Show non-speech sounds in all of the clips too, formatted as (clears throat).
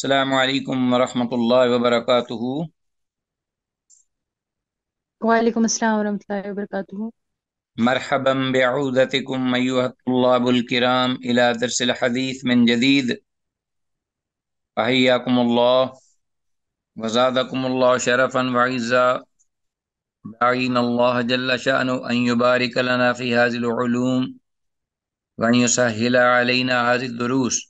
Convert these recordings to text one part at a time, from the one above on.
السلام عليكم ورحمة الله وبركاته وعليكم السلام ورحمة الله وبركاته مرحبا بعودتكم أيها الطلاب الكرام إلى درس الحديث من جديد فحياكم الله وزادكم الله شرفا وعزا دعين الله جل شأنه أن يبارك لنا في هذه العلوم وأن يسهل علينا هذه الدروس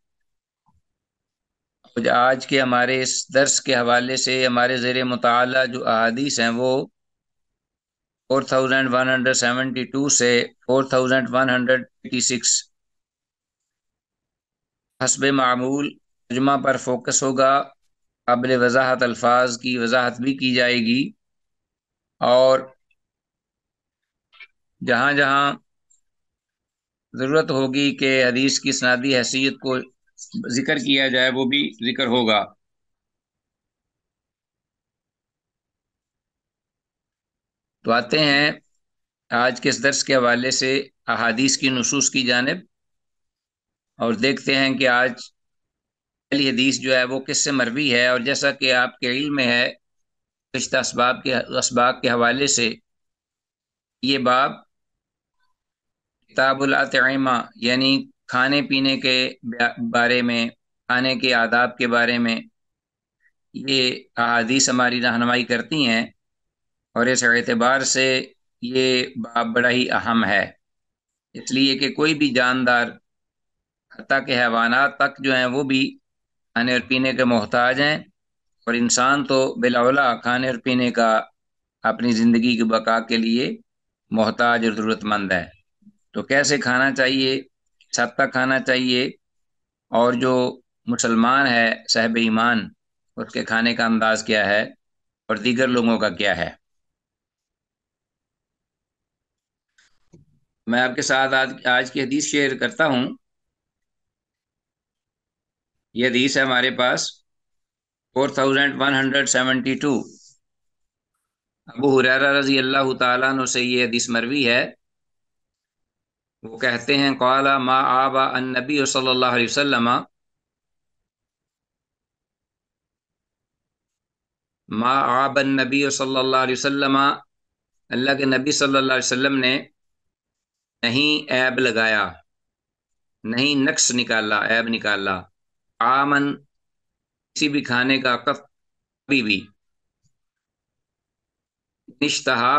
आज के हमारे इस दर्स के हवाले से हमारे ज़ेर मताल जो अहादीस हैं वो फोर थाउजेंड वन टू से फोर थाउजेंड वन सिक्स हसब मामूल तजमा पर फोकस होगा काबिल वजाहत अल्फाज की वजाहत भी की जाएगी और जहाँ जहाँ ज़रूरत होगी कि हदीस की सनादी हैसियत को जिक्र किया जाए वो भी जिक्र होगा तो आते हैं आज के इस दर्श के हवाले से अहादीस की नसूस की जानब और देखते हैं कि आज पहली हदीस जो है वो किससे मरवी है और जैसा कि आपके इल में है रिश्ता इसबाब के इसबाब के हवाले से ये बाब किताबुलतमा यानी खाने पीने के बारे में खाने के आदाब के बारे में ये अदीस हमारी रहनमाई करती हैं और इस एतबार से ये बाप बड़ा ही अहम है इसलिए कि कोई भी जानदार हती के हैवाना तक जो हैं वो भी खाने और पीने के मोहताज हैं और इंसान तो बिलावला खाने और पीने का अपनी ज़िंदगी की बका के लिए मोहताज और ज़रूरतमंद है तो कैसे खाना चाहिए छत्ता खाना चाहिए और जो मुसलमान है साहब ईमान उसके खाने का अंदाज क्या है और दीगर लोगों का क्या है मैं आपके साथ आज आज की हदीस शेयर करता हूँ ये हदीस है हमारे पास four thousand one hundred seventy two अबू हुरैरा रजी अल्लाह तु से ये हदीस मरवी है वो कहते हैं कौला मा आबा नबी सल्लल्लाहु अलैहि वसल्लम मा आबा नबी सल्लल्लाहु अलैहि वसल्लम अल्लाह के नबी सल्लल्लाहु अलैहि वसल्लम ने नहीं ऐब लगाया नहीं नक्श निकाला ऐब निकाला आमन किसी भी खाने का कफ कभी भी निश्तहा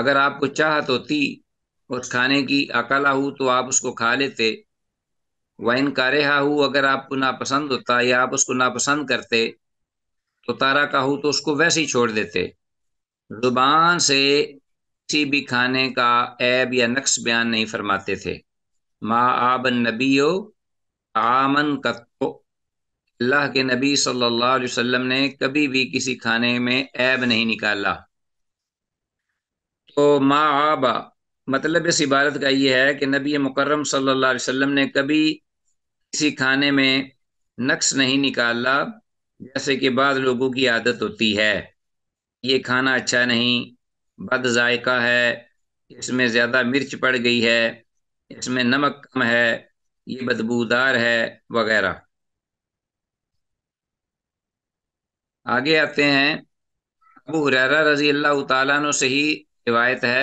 अगर आपको चाहत होती और खाने की अकला हो तो आप उसको खा लेते वाइन कारेहा हो अगर आपको नापसंद होता या आप उसको नापसंद करते तो तारा का हो तो उसको वैसे ही छोड़ देते जुबान से किसी भी खाने का ऐब या नक्श बयान नहीं फरमाते थे माँ आब नबी हो आमन कत्तो अल्लाह के नबी सल्लल्लाहु अलैहि वसल्लम ने कभी भी किसी खाने में ऐब नहीं निकाला तो माँ आबा मतलब इस इबारत का ये है कि नबी मुकर्रम सल्लल्लाहु अलैहि वसल्लम ने कभी किसी खाने में नक्स नहीं निकाला जैसे कि बाद लोगों की आदत होती है ये खाना अच्छा नहीं बद जायका है इसमें ज़्यादा मिर्च पड़ गई है इसमें नमक कम है ये बदबूदार है वगैरह आगे आते हैं अबू हुरैरा रजी अल्लाह तु से ही रिवायत है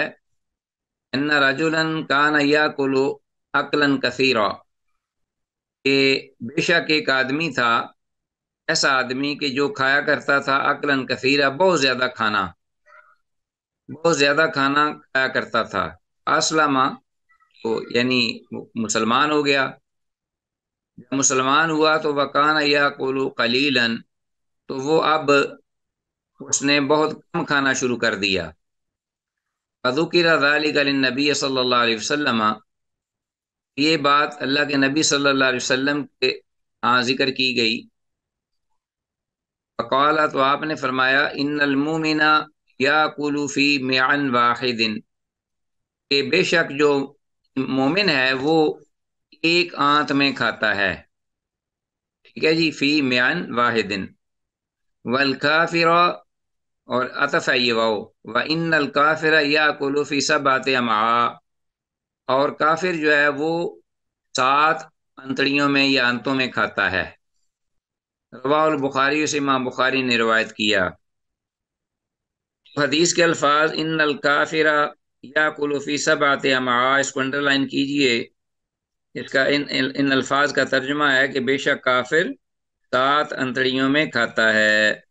इन रजुलन कान या कुलो अकलन कसीरा कि बेशक एक आदमी था ऐसा आदमी कि जो खाया करता था अकलन कसीरा बहुत ज़्यादा खाना बहुत ज़्यादा खाना खाया करता था असलमा तो यानी मुसलमान हो गया जब मुसलमान हुआ तो वह वकान या कोलो कलीलन तो वो अब उसने बहुत कम खाना शुरू कर दिया फ़ुकिर नबी सल्ला वसम ये बात अल्लाह के नबी सल्ला वसम के हाँ जिक्र की गई फ़काला तो आपने फरमाया इनमोमिना या कुलूफ़ी म्यान वाहिदिन के बेशक जो मोमिन है वो एक आंत में खाता है ठीक है जी फ़ी म्यान वाहिदिन फिर और अतफ है ये वाओ व इन काफिर या कुलूफ़ी सब आते और काफिर जो है वो सात अंतड़ियों में या अंतों में खाता है रवाउल बुखारी से इमाम बुखारी ने रवायत किया हदीस के अल्फाज इन काफिर या कुलूफ़ी सब आते इसको अंडरलाइन कीजिए इसका इन इन अल्फाज का तर्जमा है कि बेशक काफिर सात अंतड़ियों में खाता है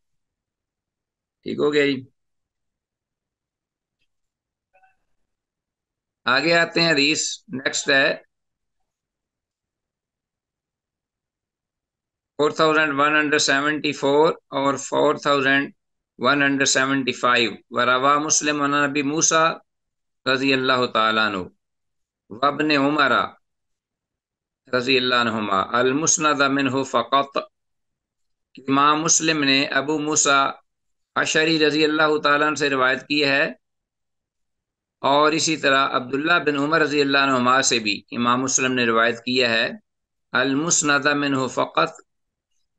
ठीक हो गया जी आगे आते हैं रीस नेक्स्ट है four thousand one hundred seventy four और four thousand one hundred seventy five व रवा मुस्लिम नबी मूसा रजी अल्लाह तु वबन उमरा रजी अल्लाहमा अलमुसनद मिनह फ़कत इमाम मुस्लिम ने अबू मूसा अशरी रजी अल्लाह तन से रवायत की है और इसी तरह अब्दुल्ला बिन उमर रजी अल्लाह से भी इमाम मुस्लिम ने रवायत किया है अलमुसनद मिन फ़क़त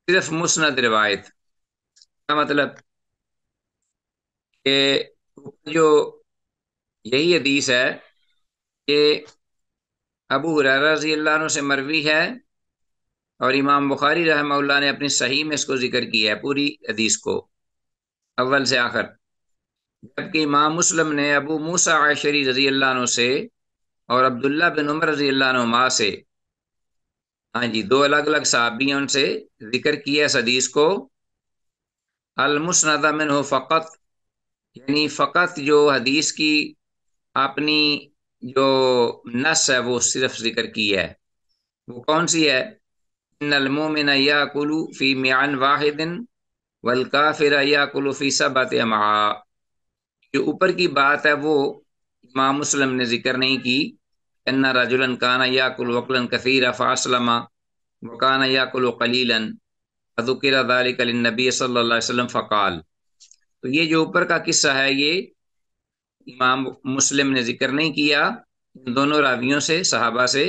सिर्फ मुस्ंद रवायत का मतलब कि जो यही हदीस है कि अबू हुररा रजी अल्लाह से मरवी है और इमाम बुखारी रहमल्ला ने अपनी सही में इसको जिक्र किया है पूरी हदीस को अव्वल से आखिर जबकि इमाम मुस्लिम ने अबू मूसा आशरी रजी अल्लाह से और अब्दुल्ला बिन उमर रजी अल्लाह से हाँ जी दो अलग अलग साहबियों उनसे जिक्र किया इस हदीस को अलमुसनदा मिन हो फ़कत यानी फ़कत जो हदीस की अपनी जो नस है वो सिर्फ जिक्र की है वो कौन सी है नलमोमिन या फ़ी मियान वाहिदिन वल फिर याकुलफ़ी सबात जो ऊपर की बात है वो इमाम मुस्लिम ने जिक्र नहीं की अन्ना राजुलन काना याकुल वकलन कफ़ीरा फ़ासलमा वकाना याकुल वकलीलन नबी दालिकलनबी फ़काल तो ये जो ऊपर का किस्सा है ये इमाम मुस्लिम ने जिक्र नहीं किया इन दोनों रावियों से सहाबा से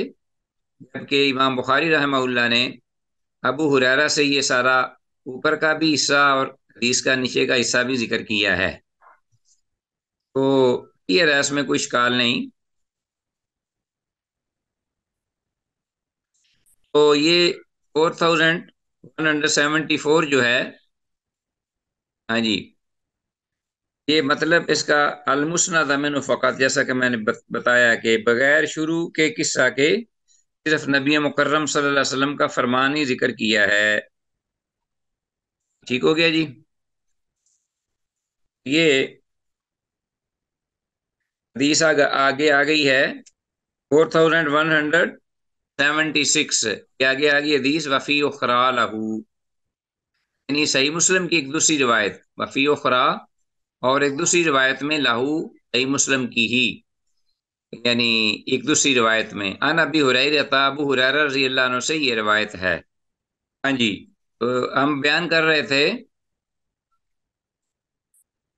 जबकि इमाम बुखारी रहमल्ला ने अबू हुरैरा से ये सारा ऊपर का भी हिस्सा और हदीस का नीचे का हिस्सा भी जिक्र किया है तो ये रहस में कोई शिकाल नहीं तो ये four thousand one hundred seventy four जो है हाँ जी ये मतलब इसका अलमुसना दमिन फ़कत जैसा कि मैंने बताया कि बगैर शुरू के किस्सा के सिर्फ नबी मुकर्रम सल्लल्लाहु अलैहि वसल्लम का फरमान ही जिक्र किया है ठीक हो गया जी ये हदीस आगे आ गई है four thousand one hundred seventy six आगे आ गई हदीस वफ़ी उखरा लहू यानी सही मुस्लिम की एक दूसरी रिवायत वफ़ी उखरा और एक दूसरी रिवायत में लाहू सही मुस्लिम की ही यानी एक दूसरी रिवायत में अन अबी हुरैर अबू हुरैर रजी अल्लाह से ये रिवायत है हाँ जी तो हम बयान कर रहे थे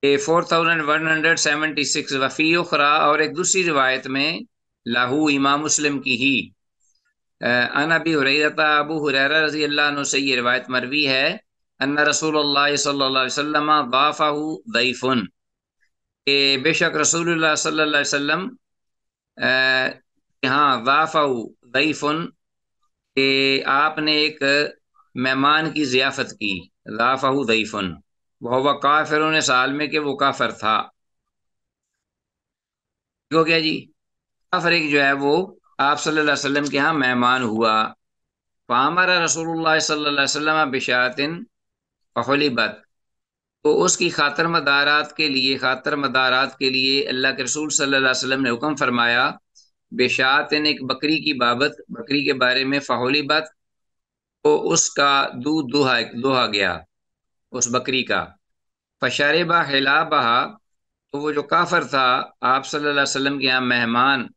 ए four thousand one hundred seventy six वफ़ी उखरा और एक दूसरी रिवायत में लाहू इमाम मुस्लिम की ही अन अबी हुरैरता अबू हुरैरा रजी अल्लाह से ये रिवायत मरवी है अन्ना रसूल सल्ला वसम गाफ़ाहू दईफ़ुन के बेशक रसूल सल्ला वसम हाँ गाफ़ाहू दईफ़ुन के आपने एक मेहमान की ज़ियाफ़त की राफ़ाहू दईफ़न वह वह काफिर ने साल में कि वो काफर था हो गया जी काफर एक जो है वो आप सल्लल्लाहु अलैहि वसल्लम के यहाँ मेहमान हुआ पामर रसूलुल्लाह सल्लल्लाहु अलैहि वसल्लम बिशातिन फखलीबत तो उसकी खातर मदारात के लिए खातर मदारात के लिए अल्लाह के रसूल सल्लल्लाहु अलैहि वसल्लम ने हुक्म फरमाया बेशातिन एक बकरी की बाबत बकरी के बारे में बत तो उसका दूध दुहा दुहा गया उस बकरी का फशारेबा हिला बहा तो वो जो काफर था आप सल्लल्लाहु अलैहि वसल्लम के यहाँ मेहमान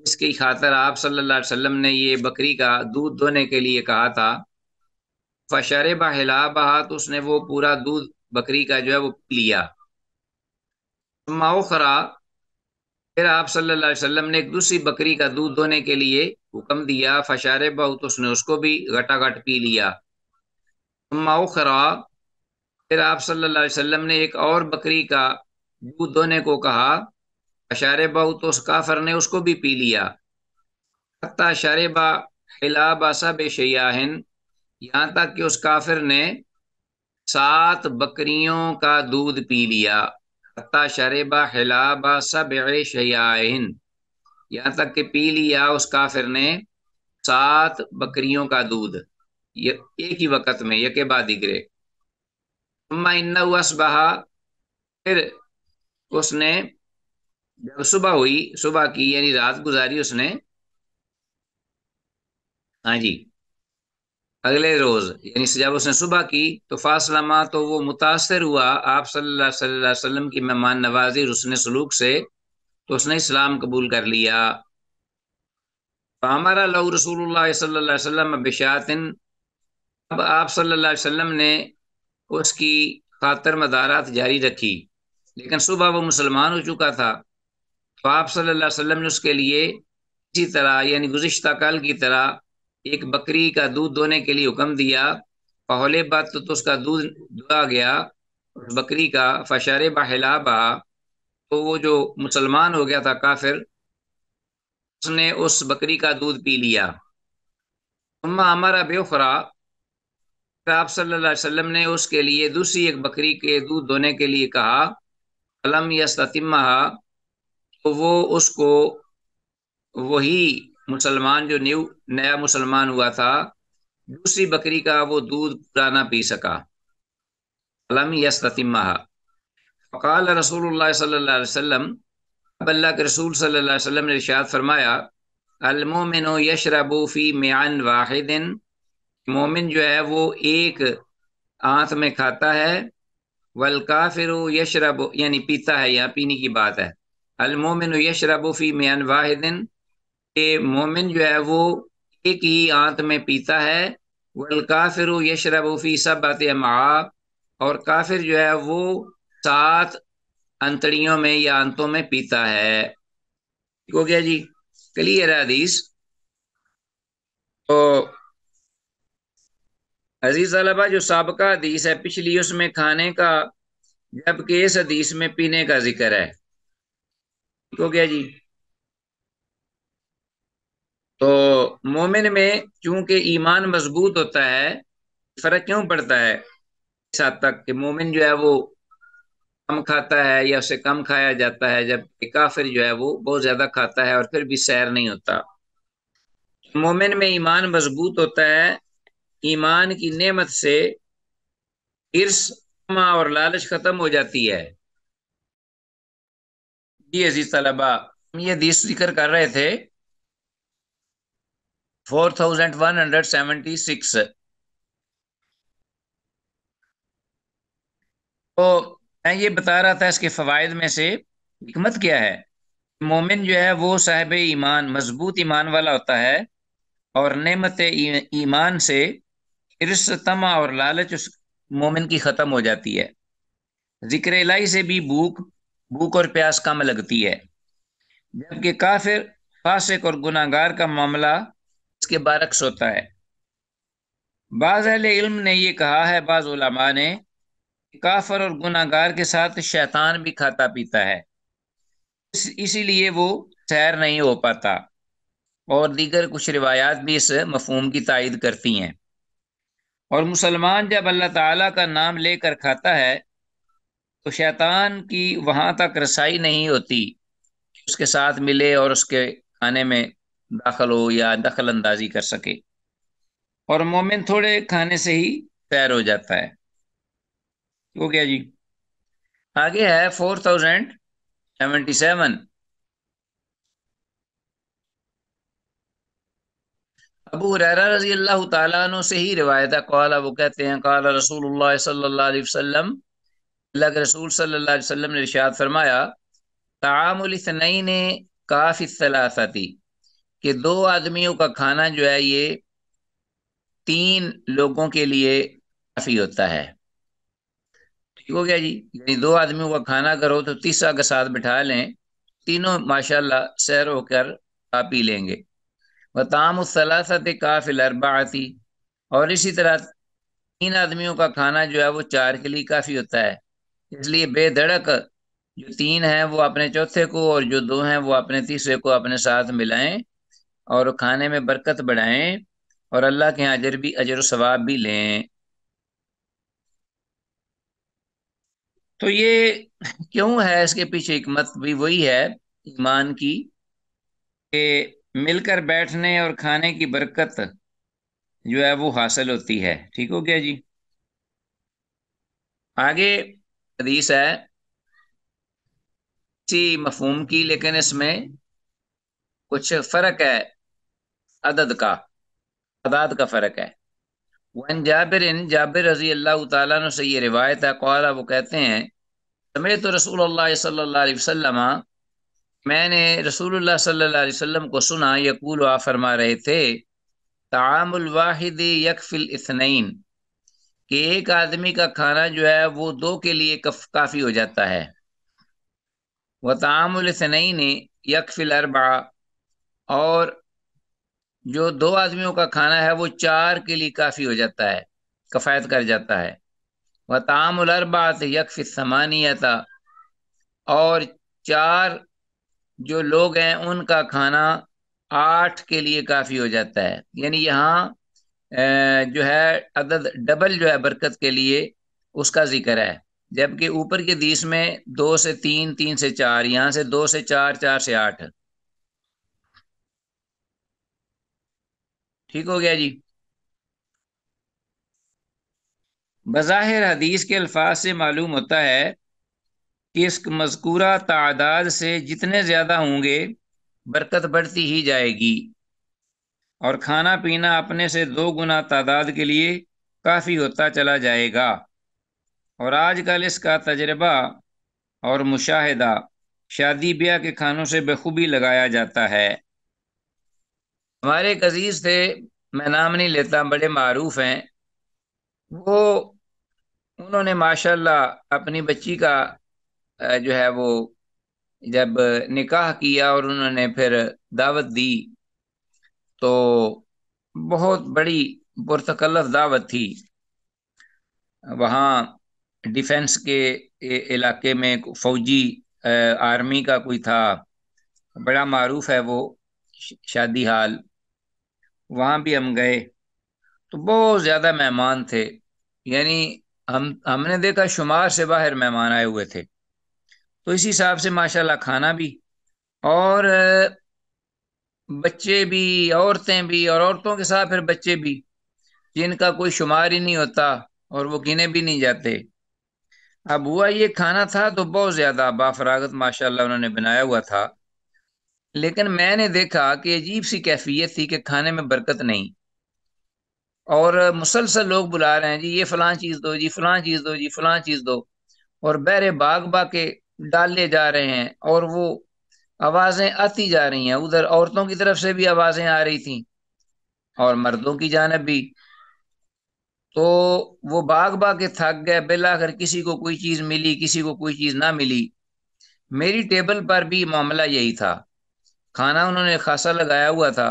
जिसकी खातर आप सल्लल्लाहु अलैहि वसल्लम ने ये बकरी का दूध धोने के लिए कहा था फशरबा हिला बहा तो उसने वो पूरा दूध बकरी का जो है वो पी लिया माओखरा फिर आप सल्लल्लाहु अलैहि वसल्लम ने एक दूसरी बकरी का दूध धोने के लिए हुक्म दिया फशारे बहुत तो उसने उसको भी घटा घट पी लिया खरा फिर आप सल्लल्लाहु अलैहि वसल्लम ने एक और बकरी का दूध धोने को कहा अशारेबा तो उस काफर ने उसको भी पी लिया हत्या शारेबा हिलाबा सब शयाहन यहाँ तक कि उस काफिर ने सात बकरियों का दूध पी लिया हत्ता शरेबा हिलाबा सब शयान यहाँ तक कि पी लिया उस काफिर ने सात बकरियों का दूध ये एक ही वक्त में यके बाद दिगरे अम्मा इन्नस बहा फिर उसने जब सुबह हुई सुबह की यानी रात गुजारी उसने हाँ जी अगले रोज यानी जब उसने सुबह की तो फासलामा तो वो मुतासर हुआ आप सल्लाम की मेहमान नवाजी उसने सलूक से तो उसने इस्लाम कबूल कर लिया हमारा लहू रसूल सल्लाम बिशातिन अब आप सल्लाम ने उसकी खातर मदारात जारी रखी लेकिन सुबह वो मुसलमान हो चुका था तो आप सल्लाम ने उसके लिए इसी तरह यानी गुज्त कल की तरह एक बकरी का दूध दोने के लिए हुक्म दिया पहले बात तो, तो उसका दूध दुआ गया उस बकरी का फशारे बहलाबा तो वो जो मुसलमान हो गया था काफिर उसने उस बकरी का दूध पी लिया उम्मा हमारा बेखरा आप सल्लाम ने उसके लिए दूसरी एक बकरी के दूध धोने के लिए कहा या सतिमा तो वो उसको वही मुसलमान जो न्यू नया मुसलमान हुआ था दूसरी बकरी का वो दूध पूरा ना पी सका अलम यस्तिमा फ़काल रसूल सल्ला वसम अब अल्लाह के रसूल सल्ला ने इर्शाद फरमाया अलमोमिन यशरबूफ़ी म्यान वाहिदिन मोमिन जो है वो एक आंत में खाता है वल काफिर यशरब यानी पीता है यहाँ पीने की बात है अलमोमिन यशरबूफ़ी म्यान वाहिदिन कि मोमिन जो है वो एक ही आंत में पीता है वल काफिर यशरबूफ़ी सब बातें माँ और काफिर जो है वो सात अंतड़ियों में या अंतों में पीता है ठीक हो गया जी क्लियर है अदीस तो अजीज अलबा जो सबका अदीस है पिछली उसमें खाने का जबकि इस अदीस में पीने का जिक्र है ठीक हो गया जी तो मोमिन में चूंकि ईमान मजबूत होता है फर्क क्यों पड़ता है इस हद तक कि मोमिन जो है वो कम खाता है या उसे कम खाया जाता है जब काफिर जो है वो बहुत ज्यादा खाता है और फिर भी सैर नहीं होता मोमिन में ईमान मजबूत होता है ईमान की नेमत से इर्स और लालच खत्म हो जाती है जी अजीज तलबा हम ये दिस जिक्र कर रहे थे four thousand one hundred seventy six तो मैं ये बता रहा था इसके फ़वाद में से हमत क्या है मोमिन जो है वो साहब ईमान मजबूत ईमान वाला होता है और नमत ईमान से इर्स तमा और लालच उस मोमिन की ख़त्म हो जाती है जिक्र लाई से भी भूख भूख और प्यास कम लगती है जबकि काफिर फासिक और गुनागार का मामला इसके बारक्स होता है बाज़ अहल इल्म ने यह कहा है बाज़ उलमा ने काफर और गुनागार के साथ शैतान भी खाता पीता है इस, इसीलिए वो सैर नहीं हो पाता और दीगर कुछ रिवायात भी इस मफहम की तायद करती हैं और मुसलमान जब अल्लाह ताला का नाम लेकर खाता है तो शैतान की वहाँ तक रसाई नहीं होती उसके साथ मिले और उसके खाने में दाखिल हो या दखल अंदाजी कर सके और मोमिन थोड़े खाने से ही तैर हो जाता है हो गया जी आगे है फोर थाउजेंड सेवेंटी सेवन अबू हुरैरा रजी अल्लाह तु से ही रिवायत है कौला वो कहते हैं कौला रसूल सल्ला वसम अल्लाह के रसूल सल्ला वसम ने इर्शाद फरमाया तामुलतनई ने काफ़ी सलासती कि दो आदमियों का खाना जो है ये तीन लोगों के लिए काफी होता है ठीक हो गया जी यानी दो आदमियों का खाना करो तो तीसरा के साथ बिठा लें तीनों माशाल्लाह सैर होकर खा पी लेंगे वताम सलासत काफिल आती और इसी तरह तीन आदमियों का खाना जो है वो चार के लिए काफ़ी होता है इसलिए बेधड़क जो तीन हैं वो अपने चौथे को और जो दो हैं वो अपने तीसरे को अपने साथ मिलाएं और खाने में बरकत बढ़ाएं और अल्लाह के यहाँ अजर भी अजर सवाब भी लें तो ये क्यों है इसके पीछे हमत भी वही है ईमान की कि मिलकर बैठने और खाने की बरकत जो है वो हासिल होती है ठीक हो गया जी आगे हदीस है इसी मफहूम की लेकिन इसमें कुछ फ़र्क है अदद का अदाद का फ़र्क है वन जाबिर इन जाबिर रजी अल्लाह तु से ये रिवायत है कौला वो कहते हैं समय तो रसूल अल्लाह सल्ला वसम मैंने रसूल सल्ला वसम को सुना यकूल आ फरमा रहे थे तामुलवाहिद यकफिल इसनैन कि एक आदमी का खाना जो है वो दो के लिए काफ़ी हो जाता है व तामुलसनैन यकफिल अरबा और जो दो आदमियों का खाना है वो चार के लिए काफ़ी हो जाता है कफायत कर जाता है वह तामुलरबात यकफ समानियता और चार जो लोग हैं उनका खाना आठ के लिए काफ़ी हो जाता है यानी यहाँ जो है अदद डबल जो है बरकत के लिए उसका जिक्र है जबकि ऊपर के दीस में दो से तीन तीन से चार यहाँ से दो से चार चार से आठ ठीक हो गया जी बज़ाहिर हदीस के अल्फाज से मालूम होता है कि इस मजकूरा तादाद से जितने ज़्यादा होंगे बरकत बढ़ती ही जाएगी और खाना पीना अपने से दो गुना तादाद के लिए काफ़ी होता चला जाएगा और आजकल इसका तजर्बा और मुशाहिदा शादी ब्याह के खानों से बेखूबी लगाया जाता है हमारे एक अजीज थे मैं नाम नहीं लेता बड़े मरूफ हैं वो उन्होंने माशाल्लाह अपनी बच्ची का जो है वो जब निकाह किया और उन्होंने फिर दावत दी तो बहुत बड़ी पुरतकल्लफ दावत थी वहाँ डिफेंस के इलाके में फौजी आर्मी का कोई था बड़ा मरूफ है वो शादी हाल वहाँ भी हम गए तो बहुत ज़्यादा मेहमान थे यानी हम हमने देखा शुमार से बाहर मेहमान आए हुए थे तो इसी हिसाब से माशाल्लाह खाना भी और बच्चे भी औरतें भी और औरतों के साथ फिर बच्चे भी जिनका कोई शुमार ही नहीं होता और वो गिने भी नहीं जाते अब हुआ ये खाना था तो बहुत ज़्यादा बाफरागत माशाल्लाह उन्होंने बनाया हुआ था लेकिन मैंने देखा कि अजीब सी कैफियत थी कि खाने में बरकत नहीं और मुसलसल लोग बुला रहे हैं जी ये फलां चीज़ दो जी फलां चीज़ दो जी फलां चीज़ दो और बहरे बाग बाग के डाले जा रहे हैं और वो आवाज़ें आती जा रही हैं उधर औरतों की तरफ से भी आवाज़ें आ रही थी और मर्दों की जानब भी तो वो बाग बाग के थक गए बेला कर किसी को कोई चीज़ मिली किसी को कोई चीज़ ना मिली मेरी टेबल पर भी मामला यही था खाना उन्होंने खासा लगाया हुआ था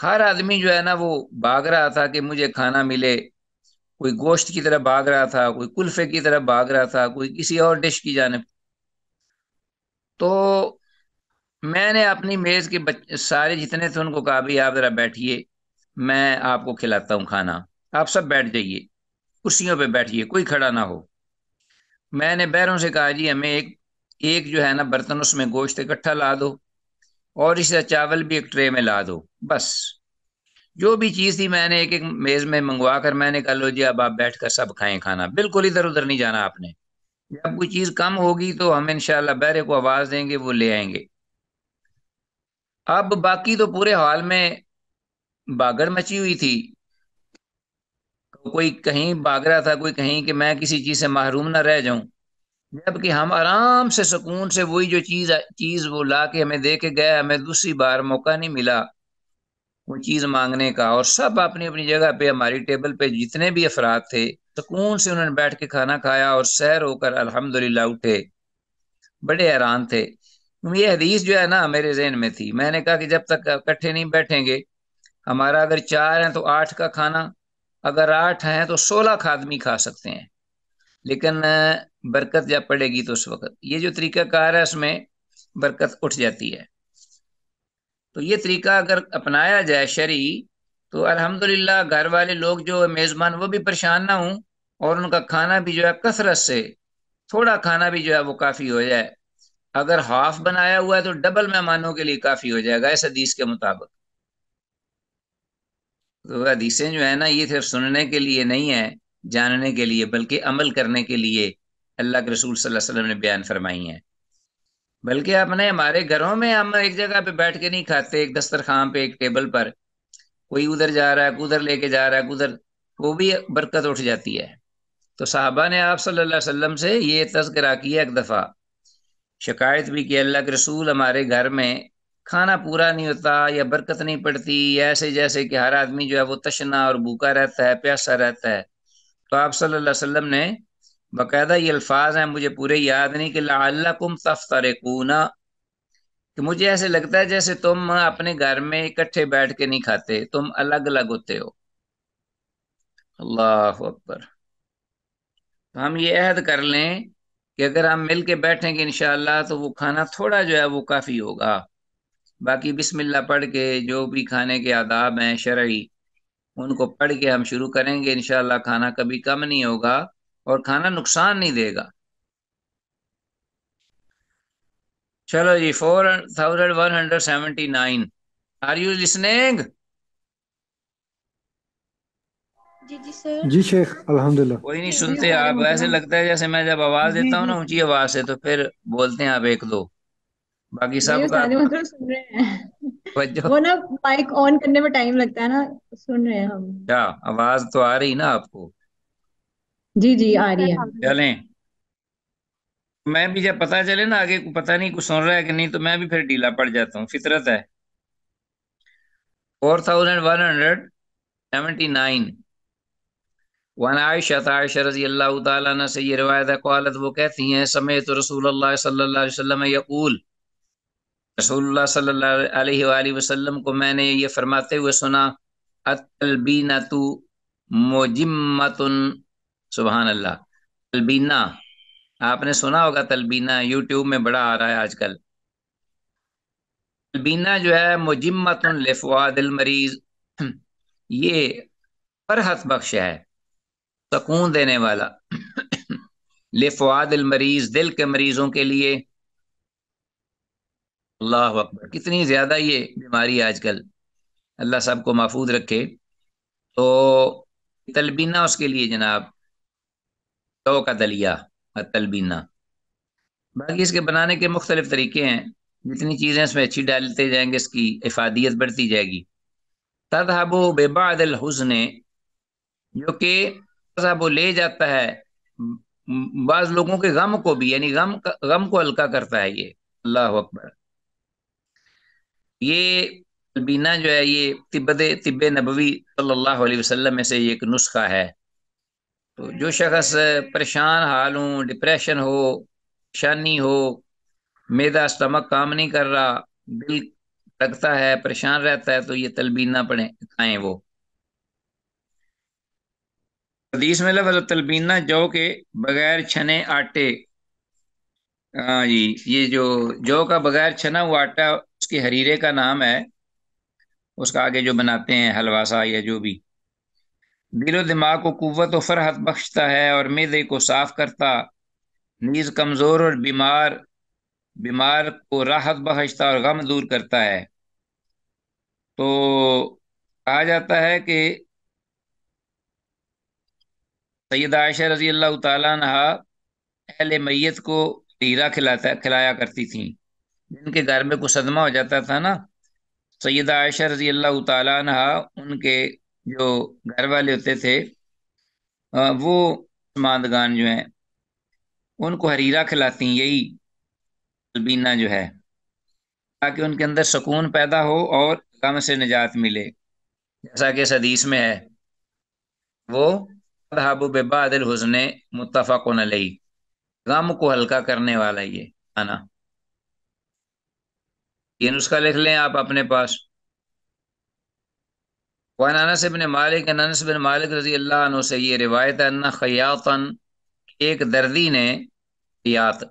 हर आदमी जो है ना वो भाग रहा था कि मुझे खाना मिले कोई गोश्त की तरफ भाग रहा था कोई कुल्फे की तरफ भाग रहा था कोई किसी और डिश की जानब तो मैंने अपनी मेज़ के सारे जितने थे उनको कहा भी आप ज़रा बैठिए मैं आपको खिलाता हूँ खाना आप सब बैठ जाइए कुर्सियों पे बैठिए कोई खड़ा ना हो मैंने बैरों से कहा जी हमें एक एक जो है ना बर्तन उसमें गोश्त इकट्ठा ला दो और इस चावल भी एक ट्रे में ला दो बस जो भी चीज़ थी मैंने एक एक मेज़ में मंगवा कर मैंने कहा लो जी अब आप बैठ कर सब खाएं खाना बिल्कुल इधर उधर नहीं जाना आपने जब कोई चीज़ कम होगी तो हम इनशाला बहरे को आवाज़ देंगे वो ले आएंगे अब बाकी तो पूरे हॉल में बागड़ मची हुई थी कोई कहीं भाग रहा था कोई कहीं कि मैं किसी चीज़ से महरूम ना रह जाऊं जबकि हम आराम से सुकून से वही जो चीज चीज वो ला के हमें दे के गया हमें दूसरी बार मौका नहीं मिला वो चीज मांगने का और सब अपनी अपनी जगह पे हमारी टेबल पे जितने भी अफराद थे सुकून से उन्होंने बैठ के खाना खाया और सैर होकर अल्हम्दुलिल्लाह उठे बड़े हैरान थे ये हदीस जो है ना मेरे जहन में थी मैंने कहा कि जब तक इकट्ठे नहीं बैठेंगे हमारा अगर चार है तो आठ का खाना अगर आठ है तो सोलह आदमी खा सकते हैं लेकिन बरकत जब पड़ेगी तो उस वक्त ये जो तरीका कार है उसमें बरकत उठ जाती है तो ये तरीका अगर अपनाया जाए शरी तो अल्हम्दुलिल्लाह घर वाले लोग जो मेज़बान वो भी परेशान ना हों और उनका खाना भी जो है कसरत से थोड़ा खाना भी जो है वो काफ़ी हो जाए अगर हाफ बनाया हुआ है तो डबल मेहमानों के लिए काफ़ी हो जाएगा इस हदीस के मुताबिक तो हदीसें जो है ना ये सिर्फ सुनने के लिए नहीं है जानने के लिए बल्कि अमल करने के लिए अल्लाह के रसूल वसल्लम ने बयान फरमाई हैं बल्कि अपने हमारे घरों में हम एक जगह पे बैठ के नहीं खाते एक दस्तरखान पे एक टेबल पर कोई उधर जा रहा है उधर लेके जा रहा है उधर वो भी बरकत उठ जाती है तो साहबा ने आप सल्लल्लाहु अलैहि वसल्लम से ये तस्करा किया एक दफ़ा शिकायत भी की अल्लाह के रसूल हमारे घर में खाना पूरा नहीं होता या बरकत नहीं पड़ती ऐसे जैसे कि हर आदमी जो है वो तशना और भूखा रहता है प्यासा रहता है तो आप सल्लल्लाहु अलैहि वसल्लम ने बाकायदा ये अल्फाज हैं मुझे पूरे याद नहीं कि लाकुम तफ्तरकूना कि मुझे ऐसे लगता है जैसे तुम अपने घर में इकट्ठे बैठ के नहीं खाते तुम अलग अलग होते हो अल्लाह अकबर तो हम ये अहद कर लें कि अगर हम मिल के बैठेंगे इनशाला तो वो खाना थोड़ा जो है वो काफ़ी होगा बाकी बिस्मिल्लाह पढ़ के जो भी खाने के आदाब हैं शरई उनको पढ़ के हम शुरू करेंगे इनशाला खाना कभी कम नहीं होगा और खाना नुकसान नहीं देगा चलो जी four thousand one hundred seventy nine are you listening जी शेख अल्हम्दुलिल्लाह कोई नहीं सुनते आप ऐसे लगता है जैसे मैं जब आवाज देता हूँ ना ऊंची आवाज से तो फिर बोलते हैं आप एक दो बाकी सब का मतलब सुन रहे हैं वो ना माइक ऑन करने में टाइम लगता है ना सुन रहे हैं हम क्या अच्छा, आवाज तो आ रही ना आपको जी जी आ रही है चले मैं भी जब पता चले ना आगे को पता नहीं कुछ सुन रहा है कि नहीं तो मैं भी फिर ढीला पड़ जाता हूँ फितरत है four thousand one hundred seventy nine one आयशा था आयशा रजी अल्लाह तला से ये रवायत है कौलत वो कहती हैं समय तो रसूल अल्लाह सल्लल्लाहु अलैहि वसल्लम यकूल रसूलुल्लाह सल्लल्लाहु अलैहि वसल्लम को मैंने ये फरमाते हुए सुना अतलबीना तू मोजिम्मतुन सुबहान अल्लाह तलबीना आपने सुना होगा तलबीना यूट्यूब में बड़ा आ रहा है आजकल तलबीना जो है मुजिमत लिफवादिल मरीज (clears throat) ये फरहत बख्श है सकून देने वाला (clears throat) लिफवादिल मरीज दिल के मरीजों के लिए अल्लाह अकबर कितनी ज़्यादा ये बीमारी आजकल अल्लाह सबको महफूज रखे तो तलबीना उसके लिए जनाब तो का दलिया तलबीना बाकी इसके बनाने के मुख्तलिफ तरीके हैं जितनी चीज़ें इसमें अच्छी डालते जाएंगे इसकी इफादियत बढ़ती जाएगी तदहबो बेबादल हुसन जो कि वो ले जाता है बाज लोगों के गम को भी यानी गम गम को हल्का करता है ये अल्लाह अकबर ये अलबीना जो है ये तिब्बत तिब्बे नबवी सल्लल्लाहु अलैहि वसल्लम में से एक नुस्खा है तो जो शख्स परेशान हाल हो डिप्रेशन हो परेशानी हो मेदा स्टमक काम नहीं कर रहा दिल लगता है परेशान रहता है तो ये तलबीना ना पढ़े खाएं वो हदीस में लफ्ज तलबीना जौ के बगैर छने आटे हाँ जी ये जो जौ का बगैर छना हुआ आटा उसके हरीरे का नाम है उसका आगे जो बनाते हैं हलवासा या जो भी दिलो दिमाग को कुत व फरहत बख्शता है और मेदे को साफ करता नीज कमज़ोर और बीमार बीमार को राहत बख्शता और गम दूर करता है तो कहा जाता है कि सैद आयशा रजी अल्लाह तहा अहल मैत को हीरा खिलाता खिलाया करती थी जिनके घर में कुछ सदमा हो जाता था ना सैद आयशा रजी अल्लाह तहा उनके जो घर वाले होते थे वो मादगान जो है उनको हरीरा खिलाती हैं यही अलबीना जो है ताकि उनके अंदर सुकून पैदा हो और गम से निजात मिले जैसा कि सदीस में है वो हुसने मुतफा हुसन न लई गम को हल्का करने वाला ये आना ये नुस्खा लिख लें आप अपने पास वन बिन मालिक अनस बिन मालिक रजी अल्लाह से ये रिवायत अन्ना खयातन एक दर्दी ने खयात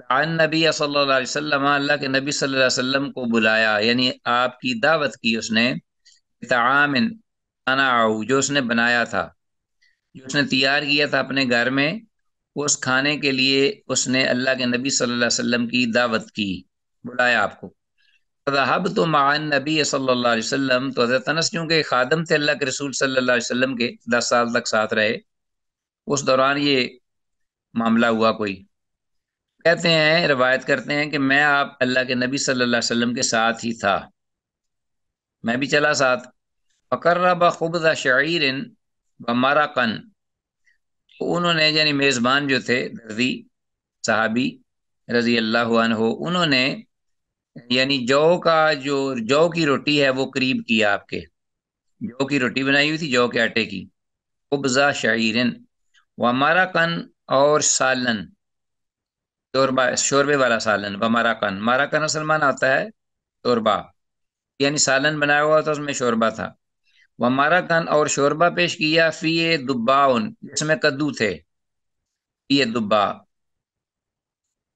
दान नबी सल्लल्लाहु अलैहि वसल्लम अल्लाह के नबी सल्लल्लाहु अलैहि वसल्लम को बुलाया यानी आपकी दावत की उसने तामिन खाना जो उसने बनाया था जो उसने तैयार किया था अपने घर में उस खाने के लिए उसने अल्लाह के नबी सल्लल्लाहु अलैहि वसल्लम की दावत की बुलाया आपको हब तो मान नबी सल्लल्लाहु अलैहि तो हज़रत अनस के खादम थे अल्लाह के रसूल सल्लल्लाहु अलैहि के दस साल तक साथ रहे उस दौरान ये मामला हुआ कोई कहते हैं रवायत करते हैं कि मैं आप अल्लाह के नबी सल्लल्लाहु अलैहि के साथ ही था मैं भी चला साथ फ़कर्रब खुबद शरीर वमारा कन तो उन्होंने यानी मेज़बान जो थे दर्दी साहबी रज़ी अल्लाह उन्होंने यानी जौ का जो जौ की रोटी है वो करीब की आपके जौ की रोटी बनाई हुई थी जौ के आटे की उबजा शायरन वमारा कन और सालन तोरबा शोरबे वाला सालन व मारा कन मारा कन असल माना है तोरबा यानी सालन बनाया हुआ था उसमें शोरबा था व मारा कन और शोरबा पेश किया फी ए दुब्बा उन जिसमें कद्दू थे फी दुब्बा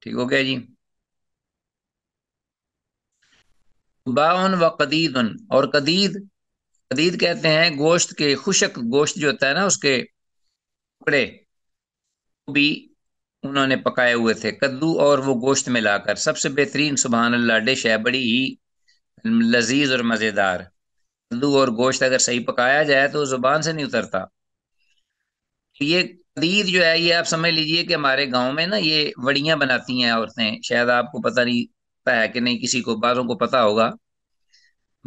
ठीक हो गया जी बाउन व कदीद और कदीद कदीद कहते हैं गोश्त के खुशक गोश्त जो होता है ना उसके टुकड़े भी उन्होंने पकाए हुए थे कद्दू और वो गोश्त में लाकर सबसे बेहतरीन सुबहान अल्लाह डिश है बड़ी ही लजीज और मज़ेदार कद्दू और गोश्त अगर सही पकाया जाए तो ज़ुबान से नहीं उतरता तो ये कदीद जो है ये आप समझ लीजिए कि हमारे गांव में ना ये वड़ियाँ बनाती हैं औरतें शायद आपको पता नहीं पता है कि नहीं किसी को बातों को पता होगा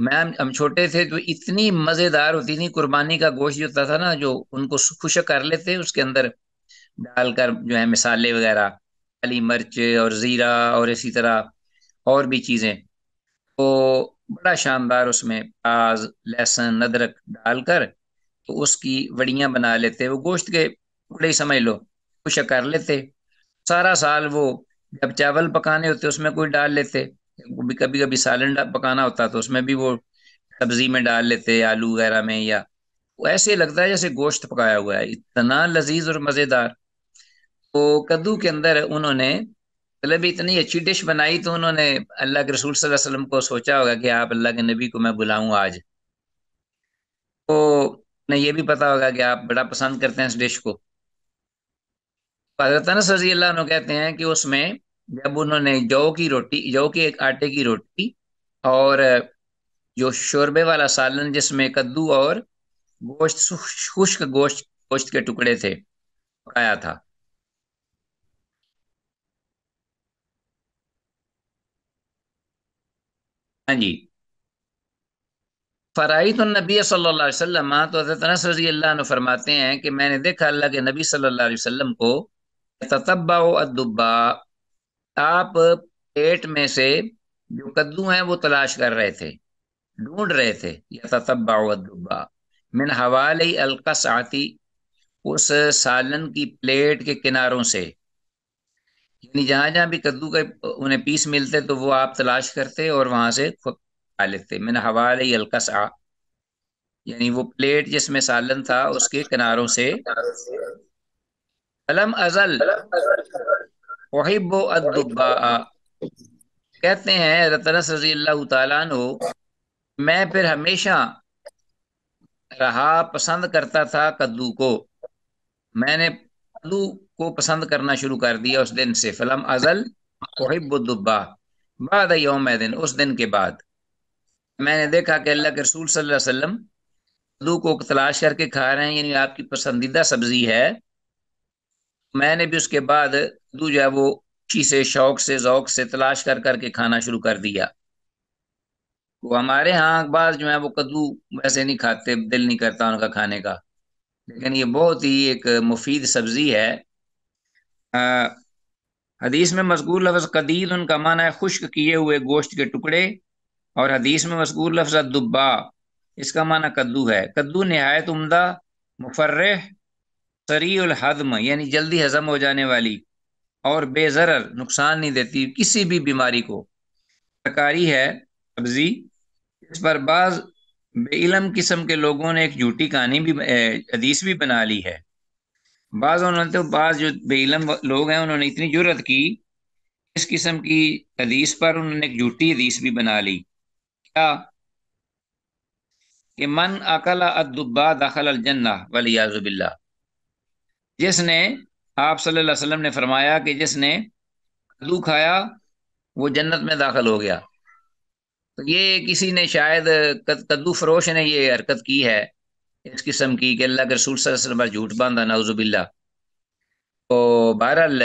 मैम हम छोटे थे तो इतनी मजेदार होती थी कुर्बानी का गोश्त जो होता था ना जो उनको खुशक कर लेते उसके अंदर डालकर जो है मिसाले वगैरह काली मिर्च और ज़ीरा और इसी तरह और भी चीज़ें तो बड़ा शानदार उसमें प्याज लहसुन अदरक डालकर तो उसकी वड़िया बना लेते वो गोश्त के टुकड़े समझ लो खुशक कर लेते सारा साल वो जब चावल पकाने होते उसमें कोई डाल लेते कभी कभी सालन पकाना होता तो उसमें भी वो सब्जी में डाल लेते आलू वगैरह में या वो ऐसे लगता है जैसे गोश्त पकाया हुआ है इतना लजीज और मज़ेदार तो कद्दू के अंदर उन्होंने मतलब इतनी अच्छी डिश बनाई तो उन्होंने अल्लाह के रसूल सल्लल्लाहु अलैहि वसल्लम को सोचा होगा कि आप अल्लाह के नबी को मैं बुलाऊं आज तो उन्हें यह भी पता होगा कि आप बड़ा पसंद करते हैं इस डिश को हजरत रजी अल्लाह कहते हैं कि उसमें जब उन्होंने जौ की रोटी जौ के एक आटे की रोटी और जो शोरबे वाला सालन जिसमें कद्दू और गोश्त खुश्क गोश्त गोश्त के टुकड़े थे पकाया था हाँ जी फ़राई तो नबी अलैहि वसल्लम तो हज़रत रजी अल्लाह फरमाते हैं कि मैंने देखा अल्लाह के नबी सल्लल्लाहु अलैहि वसल्लम को अदुब्बा आप पेट में से जो कद्दू हैं वो तलाश कर रहे थे ढूंढ रहे थे या ततब्बाउद्दुब्बा मिन हवाले अलकस आती उस सालन की प्लेट के किनारों से यानी जहां जहां भी कद्दू के उन्हें पीस मिलते तो वो आप तलाश करते और वहां से खा लेते मिन हवाले अलकस आ यानी वो प्लेट जिसमें सालन था उसके किनारों से अलम अजल अदुब्बा कहते हैं रतनस रजी अल्लाह मैं फिर हमेशा रहा पसंद करता था कद्दू को मैंने कद्दू को पसंद करना शुरू कर दिया उस दिन से फलम अजल वहीबुद्दुब्बा बाद योम दिन उस दिन के बाद मैंने देखा कि अल्लाह के रसूल सल्लल्लाहु अलैहि वसल्लम कद्दू को तलाश करके खा रहे हैं यानी आपकी पसंदीदा सब्जी है मैंने भी उसके बाद कद्दू जो है वो खुशी से शौक से जौक से तलाश कर करके खाना शुरू कर दिया तो हमारे यहाँ अखबार जो है वो कद्दू वैसे नहीं खाते दिल नहीं करता उनका खाने का लेकिन ये बहुत ही एक मुफीद सब्जी है आ, हदीस में मजकूर लफ्ज़ कदीद उनका माना है खुश्क किए हुए गोश्त के टुकड़े और हदीस में मजकूर लफ्ज़ दुब्बा इसका माना कद्दू है कद्दू नहायत उमदा मुफर्रह उल हजम यानी जल्दी हजम हो जाने वाली और बेजर नुकसान नहीं देती किसी भी बीमारी को तरकारी है सब्जी इस पर बाज बेलम किस्म के लोगों ने एक झूठी कहानी भी हदीस भी बना ली है बाज उन्होंने तो बाज जो बेलम लोग हैं उन्होंने इतनी जरूरत की इस किस्म की हदीस पर उन्होंने एक झूठी हदीस भी बना ली क्या कि मन अकल अदुब्बा दखल अलजन्ना वलियाजुबिल्ला जिसने आप सल्लल्लाहु अलैहि वसल्लम ने फरमाया कि जिसने कद्दू खाया वो जन्नत में दाखिल हो गया तो ये किसी ने शायद कद्दू फरोश ने ये हरकत की है इस किस्म की कि अल्लाह के रसूल सल्लल्लाहु अलैहि वसल्लम झूठ बांधा नाउजुबिल्ला तो बहरहाल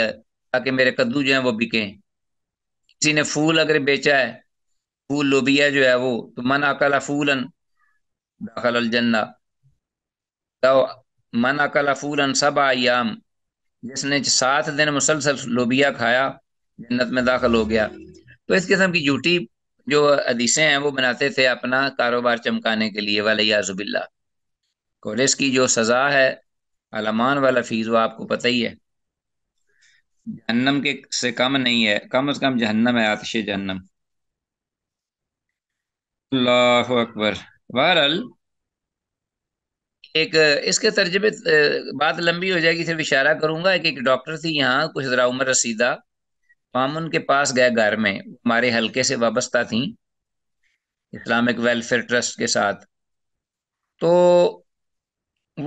ताकि मेरे कद्दू जो है वो बिकें किसी ने फूल अगर बेचा है फूल लोबिया जो है वो तो मन अकला फूलन दाखल अलजन्ना तो मन अकल अफूरन सब आयाम जिसने सात दिन मुसलसल लोबिया खाया जन्नत में दाखिल हो गया तो इस किस्म की झूठी जो हदीसें हैं वो बनाते थे अपना कारोबार चमकाने के लिए वाले याजुबिल्ला और इसकी जो सज़ा है अलमान वाला फीस वो आपको पता ही है जहन्नम के से कम नहीं है कम अज़ कम जहन्नम है आतिश जहन्नम अल्लाह अकबर बहरल एक इसके तर्जे बात लंबी हो जाएगी सिर्फ इशारा करूंगा एक एक डॉक्टर थी यहाँ कुछ जरा उम्र रसीदा हम उनके पास गए घर में हमारे हल्के से वाबस्ता थी इस्लामिक वेलफेयर ट्रस्ट के साथ तो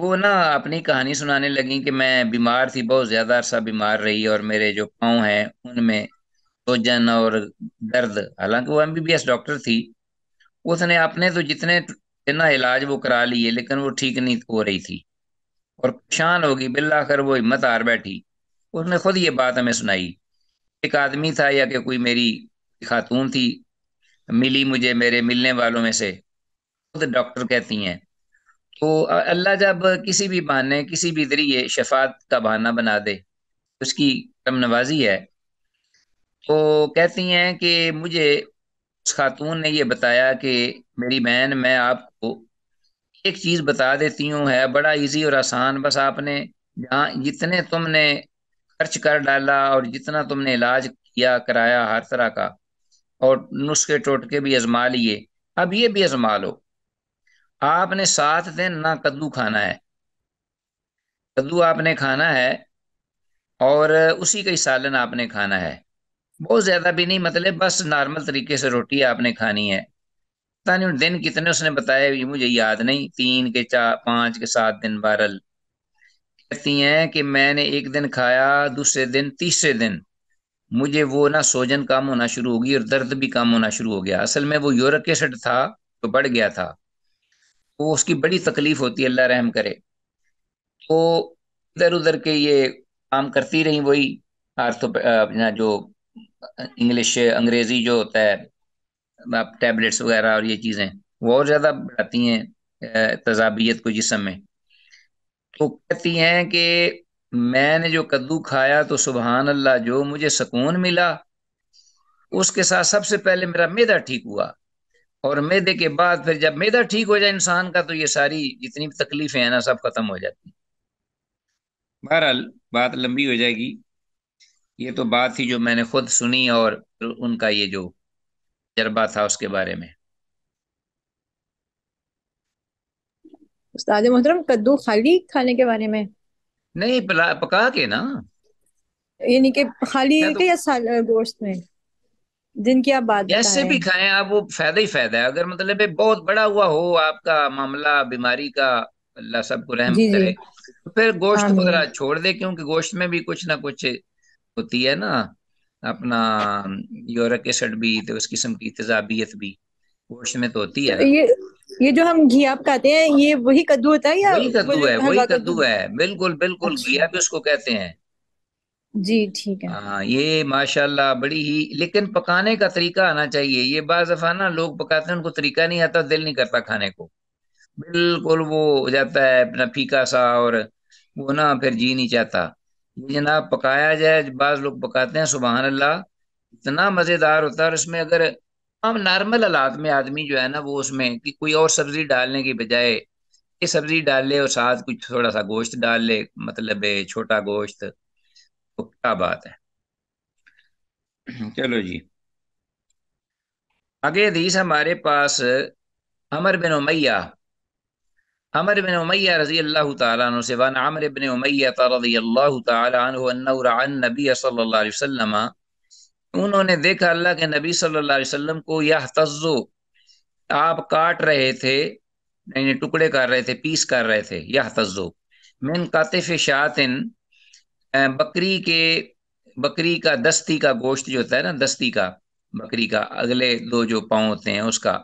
वो ना अपनी कहानी सुनाने लगी कि मैं बीमार थी बहुत ज़्यादा अरसा बीमार रही और मेरे जो पाँव हैं उनमें सोजन और दर्द हालांकि वो M B B S doctor थी उसने अपने तो जितने ना इलाज वो करा लिए लेकिन वो ठीक नहीं हो रही थी और परेशान होगी बिल्ला कर वो हिम्मत हार बैठी उसने खुद ये बात हमें सुनाई एक आदमी था या कि कोई मेरी खातून थी मिली मुझे मेरे मिलने वालों में से खुद तो डॉक्टर कहती हैं तो अल्लाह जब किसी भी बहाने किसी भी जरिए शफात का बहाना बना दे उसकी कम नवाजी है तो कहती हैं कि मुझे उस खातून ने ये बताया कि मेरी बहन मैं आपको एक चीज़ बता देती हूँ है बड़ा इजी और आसान बस आपने जहाँ जितने तुमने खर्च कर डाला और जितना तुमने इलाज किया कराया हर तरह का और नुस्खे टोटके भी आजमा लिए अब ये भी आजमा लो आपने सात दिन ना कद्दू खाना है कद्दू आपने खाना है और उसी का ही सालन आपने खाना है बहुत ज्यादा भी नहीं मतलब बस नॉर्मल तरीके से रोटी आपने खानी है पता नहीं दिन कितने उसने बताया ये मुझे याद नहीं तीन के चार पांच के सात दिन बारल कहती हैं कि मैंने एक दिन खाया दूसरे दिन तीसरे दिन मुझे वो ना सोजन कम होना शुरू होगी और दर्द भी कम होना शुरू हो गया असल में वो यूरिक एसिड था तो बढ़ गया था तो उसकी बड़ी तकलीफ होती है अल्लाह रहम करे तो इधर उधर के ये काम करती रही वही आर्थो जो इंग्लिश अंग्रेजी जो होता है आप टैबलेट्स वगैरह और ये चीज़ें वो और ज़्यादा बढ़ाती हैं तजाबियत को जिसम में तो कहती हैं कि मैंने जो कद्दू खाया तो सुबहान अल्लाह जो मुझे सुकून मिला उसके साथ सबसे पहले मेरा मैदा ठीक हुआ और मैदे के बाद फिर जब मैदा ठीक हो जाए इंसान का तो ये सारी जितनी भी तकलीफें हैं ना सब खत्म हो जाती बहरहाल बात लंबी हो जाएगी ये तो बात थी जो मैंने खुद सुनी और उनका ये जो तजर्बा था उसके बारे में उस्ताद मोहतरम कद्दू खाली खाने के बारे में नहीं पका के ना यानी कि खाली तो, के या गोश्त में जिनकी आप बात जैसे भी खाएं आप वो फायदा ही फायदा है अगर मतलब बहुत बड़ा हुआ हो आपका मामला बीमारी का अल्लाह सबको रहम करे तो फिर गोश्त वगैरह छोड़ दे क्योंकि गोश्त में भी कुछ ना कुछ होती है ना अपना यूरिक एसिड भी तो उस किस्म की तजाबियत भी गोश्त में तो होती है तो ये ये जो हम घिया कहते हैं ये वही कद्दू होता है या वही कद्दू है वही कद्दू है बिल्कुल बिल्कुल अच्छा। घी आप उसको कहते हैं जी ठीक है हाँ ये माशाल्लाह बड़ी ही लेकिन पकाने का तरीका आना चाहिए ये बाज दफा ना लोग पकाते हैं उनको तरीका नहीं आता दिल नहीं करता खाने को बिल्कुल वो हो जाता है अपना फीका सा और वो ना फिर जी नहीं चाहता जनाब पकाया जाए बाज लोग पकाते हैं सुबह अल्लाह इतना मज़ेदार होता है और इसमें अगर हम नॉर्मल हालात में आदमी जो है ना वो उसमें कि कोई और सब्ज़ी डालने की बजाय ये सब्ज़ी डाल ले और साथ कुछ थोड़ा सा गोश्त डाल ले मतलब छोटा गोश्त तो क्या बात है (clears throat) चलो जी आगे हदीस हमारे पास अमर बिन उमैया अमर बिन उमैया रजी अल्लाह तु से वान अमर बिन उमैया रजी अल्लाह तन नबी सल्ला वसलम उन्होंने देखा अल्लाह के नबी सल्ला वसलम को यह तज्जो आप काट रहे थे यानी टुकड़े कर रहे थे पीस कर रहे थे यह तज्जो मिन कातिफ शातिन बकरी के बकरी का दस्ती का गोश्त जो होता है ना दस्ती का बकरी का अगले दो जो पाँव होते हैं उसका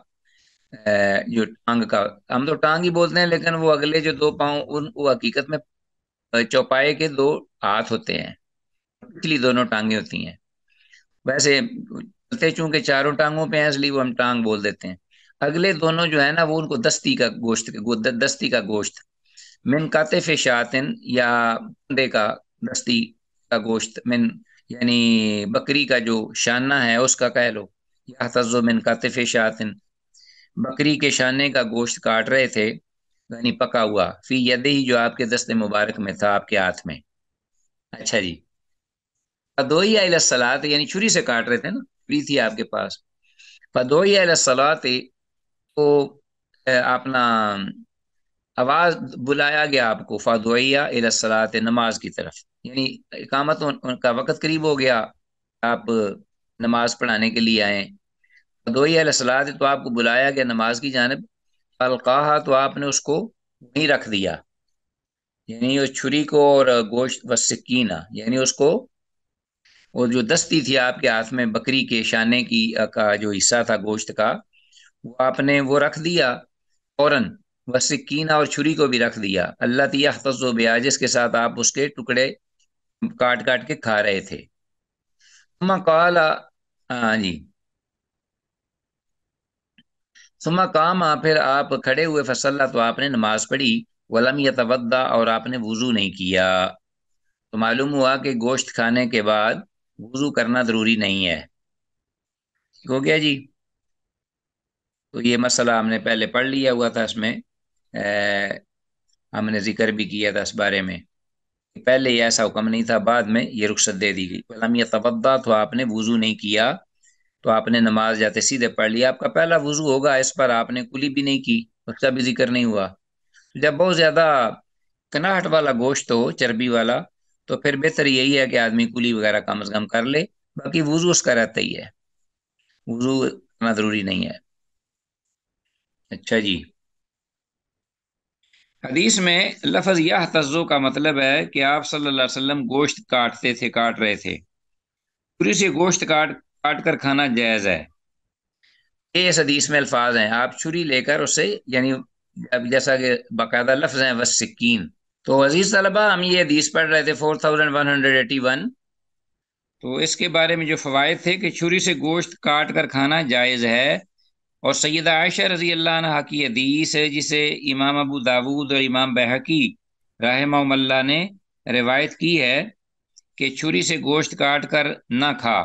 जो टांग का हम तो टांग ही बोलते हैं लेकिन वो अगले जो दो पाँव उन वो हकीकत में चौपाए के दो हाथ होते हैं पिछली दोनों टांगे होती हैं वैसे चलते चूंकि चारों टांगों पे हैं इसलिए वो हम टांग बोल देते हैं अगले दोनों जो है ना वो उनको दस्ती का गोश्त दस्ती का गोश्त मिन फे शातिन या बंदे का दस्ती का गोश्त मिन यानी बकरी का जो शाना है उसका कह लो या तजो मिन फे शातिन बकरी के शाने का गोश्त काट रहे थे यानी पका हुआ फी यदि ही जो आपके दस्ते मुबारक में था आपके हाथ में अच्छा जी फदोई सलात यानी छुरी से काट रहे थे ना छुरी थी आपके पास फदोई सलात तो अपना आवाज बुलाया गया आपको फादोया सलात नमाज की तरफ यानी इकामत उनका वक़्त करीब हो गया आप नमाज पढ़ाने के लिए आए अगोई सलात तो आपको बुलाया गया नमाज की जानब अलकाहा तो आपने उसको वहीं रख दिया यानी उस छुरी को और गोश्त व सिक्कीना यानी उसको वो जो दस्ती थी आपके हाथ में बकरी के शाने की का जो हिस्सा था गोश्त का वो आपने वो रख दिया फौरन व सिक्कीना और छुरी को भी रख दिया अल्लाह तिया ब्याज के साथ आप उसके टुकड़े काट काट के खा रहे थे अम्मा कला हाँ जी सुमा काम आ फिर आप खड़े हुए फसल्ला तो आपने नमाज पढ़ी वलम यतवदा और आपने वज़ू नहीं किया तो मालूम हुआ कि गोश्त खाने के बाद वज़ू करना ज़रूरी नहीं है ठीक हो गया जी तो ये मसला हमने पहले पढ़ लिया हुआ था इसमें हमने जिक्र भी किया था इस बारे में पहले ये ऐसा हुक्म नहीं था बाद में ये रुख्सत दे दी गई वलम तवदा तो आपने वज़ू नहीं किया तो आपने नमाज जाते सीधे पढ़ लिया आपका पहला वजू होगा इस पर आपने कुली भी नहीं की उसका भी जिक्र नहीं हुआ जब बहुत ज़्यादा कनाहट वाला गोश्त हो चर्बी वाला तो फिर बेहतर यही है कि आदमी कुली वगैरह कम अज़ कम कर ले बाकी वजू उसका रहता ही है वजू करना ज़रूरी नहीं है अच्छा जी हदीस में लफज यह तज्जो का मतलब है कि आप सल्लल्लाहु अलैहि वसल्लम गोश्त काटते थे काट रहे थे पूरी से गोश्त काट काट कर खाना जायज है ये इस हदीस में अल्फाज हैं आप छुरी लेकर उसे यानी अब जैसा कि बाकायदा लफ्ज हैं बस सिक्कीन तो अजीज तलबा हम ये हदीस पढ़ रहे थे four thousand one hundred eighty one तो इसके बारे में जो फ़वाद थे कि छुरी से गोश्त काट कर खाना जायज़ है और सैद आयशा रजी अल्लाह की हदीस है जिसे इमाम अबू दाऊद और इमाम बहकी रहमल्ला ने रिवायत की है कि छुरी से गोश्त काट कर ना खा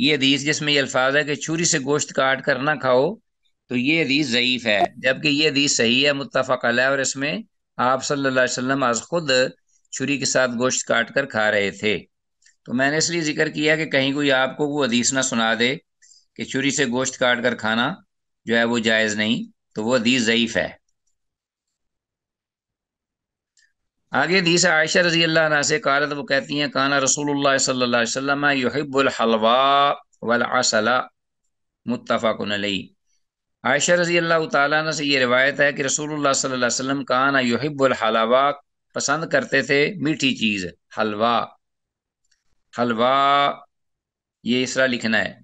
ये हदीस जिसमें ये अल्फाज है कि छुरी से गोश्त काट कर ना खाओ तो ये हदीस ज़यीफ़ है जबकि ये हदीस सही है मुतफ़ है और इसमें आप सल्लल्लाहु अलैहि वसल्लम आज खुद छुरी के साथ गोश्त काट कर खा रहे थे तो मैंने इसलिए जिक्र किया कि कहीं कोई आपको वो हदीस ना सुना दे कि छुरी से गोश्त काट कर खाना जो है वो जायज़ नहीं तो वो हदीस ज़यीफ़ है आगे दीसा आयशा रजी अल्लाह से कारत वो कहती हैं काना रसूल सल्ला मुतफ़ा वसला मुतफ़ाक़न आयशा रजी अल्लाह ताला से ये रिवायत है कि रसूल सल्लल्लाहु काना युहिब्बुल पसंद करते थे मीठी चीज़ हलवा हलवा ये इसरा लिखना है